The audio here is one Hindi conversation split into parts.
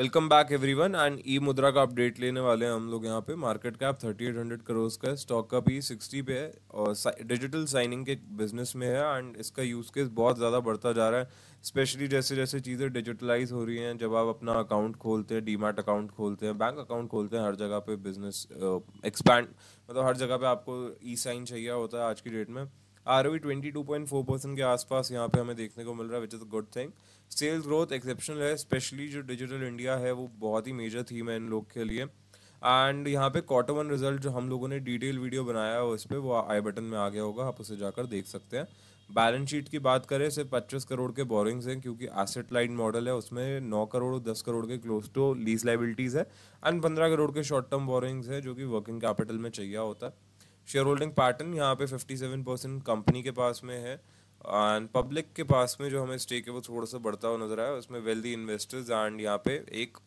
welcome back everyone and e Mudra का अपडेट लेने वाले हैं हम लोग यहाँ पे मार्केट कैप हंड्रेड करोज का है स्टॉक का भी सिक्सटी पे है और डिजिटल साइनिंग के बिजनेस में है एंड इसका यूज़ केस बहुत ज़्यादा बढ़ता जा रहा है स्पेशली जैसे जैसे चीज़ें डिजिटलाइज हो रही हैं जब आप अपना अकाउंट खोलते हैं मार्ट अकाउंट खोलते हैं बैंक अकाउंट खोलते हैं हर जगह पे बिजनेस एक्सपैंड uh, मतलब हर जगह पे आपको ई साइन चाहिए होता है आज की डेट में R O twenty two point four percent के आसपास यहाँ पे हमें देखने को मिल रहा है which is a good thing sales growth exceptional है स्पेशली जो डिजिटल इंडिया है वो बहुत ही मेजर थीम है इन लोग के लिए एंड यहाँ पे क्वार्टर वन रिजल्ट जो हम लोगों ने डिटेल वीडियो बनाया है उस पर वो आई बटन में आ गया होगा आप उसे जाकर देख सकते हैं बैलेंस शीट की बात करें सिर्फ पच्चीस करोड़ के बोरिंग्स हैं क्योंकि एसेट लाइन मॉडल है उसमें नौ करोड़ दस करोड़ के क्लोज टू लीज लाइबिलिटीज़ है एंड पंद्रह करोड़ के शॉर्ट टर्म बोरिंग्स है जो कि वर्किंग कैपिटल में चाहिए होता है शेयर होल्डिंग पैटर्न यहाँ पे 57 परसेंट कंपनी के पास में है एंड पब्लिक के पास में जो हमें स्टेक है वो थोड़ा सा बढ़ता हुआ नजर आया उसमें वेल्दी इन्वेस्टर्स एंड यहाँ पे एक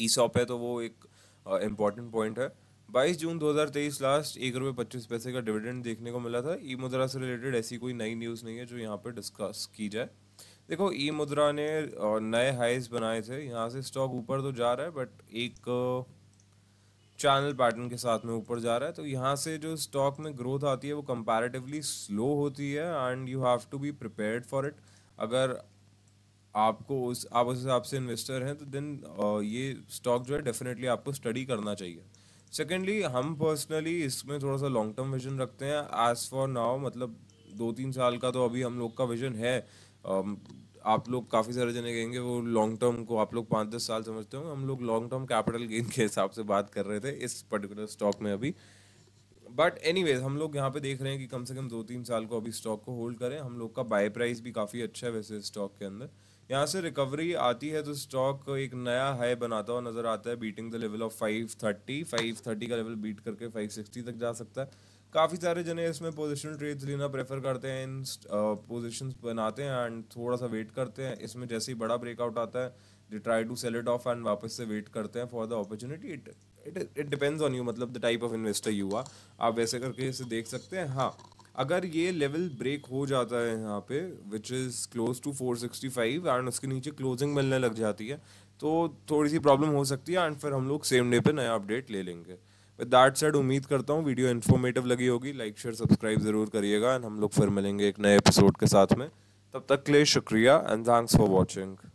ई शॉप है तो वो एक इम्पॉर्टेंट uh, पॉइंट है 22 जून 2023 लास्ट एक रुपये पच्चीस पैसे का डिविडेंड देखने को मिला था ई मुद्रा से रिलेटेड ऐसी कोई नई न्यूज़ नहीं है जो यहाँ पे डिस्कस की जाए देखो ई मुद्रा ने नए हाइज बनाए थे यहाँ से स्टॉक ऊपर तो जा रहा है बट एक चैनल पैटर्न के साथ में ऊपर जा रहा है तो यहाँ से जो स्टॉक में ग्रोथ आती है वो कंपैरेटिवली स्लो होती है and you have to be prepared for it अगर आपको उस आप उस हिसाब से इन्वेस्टर हैं तो देन ये स्टॉक जो है डेफिनेटली आपको स्टडी करना चाहिए सेकेंडली हम पर्सनली इसमें थोड़ा सा लॉन्ग टर्म विजन रखते हैं एज फॉर नाउ मतलब दो तीन साल का तो अभी हम लोग का विजन है आप लोग काफ़ी सारे जने कहेंगे वो लॉन्ग टर्म को आप लोग पाँच दस साल समझते होंगे हम लोग लॉन्ग टर्म कैपिटल गेन के हिसाब से बात कर रहे थे इस पर्टिकुलर स्टॉक में अभी बट एनी हम लोग यहाँ पे देख रहे हैं कि कम से कम दो तीन साल को अभी स्टॉक को होल्ड करें हम लोग का बाय प्राइस भी काफ़ी अच्छा है वैसे स्टॉक के अंदर यहाँ से रिकवरी आती है तो स्टॉक एक नया हाई बनाता हुआ नज़र आता है बीटिंग द लेवल ऑफ 530 530 का लेवल बीट करके 560 तक जा सकता है काफ़ी सारे जने इसमें पोजिशनल ट्रेड्स लेना प्रेफर करते हैं इन पोजिशन बनाते हैं एंड थोड़ा सा वेट करते हैं इसमें जैसे ही बड़ा ब्रेकआउट आता है they try to sell it off and वापस से वेट करते हैं for the opportunity it it it depends on you मतलब the type of investor you आ आप वैसे करके इसे देख सकते हैं हाँ अगर ये लेवल ब्रेक हो जाता है यहाँ पे which is close to four sixty five and उसके नीचे क्लोजिंग मिलने लग जाती है तो थोड़ी सी प्रॉब्लम हो सकती है एंड फिर हम लोग सेम डे पे नया अपडेट ले लेंगे विद दैट सेड उम्मीद करता हूँ वीडियो इन्फॉर्मेटिव लगी होगी लाइक शेयर सब्सक्राइब ज़रूर करिएगा एंड हम लोग फिर मिलेंगे एक नए एपिसोड के साथ में तब तक के लिए शुक्रिया एंड थैंक्स फॉर वॉचिंग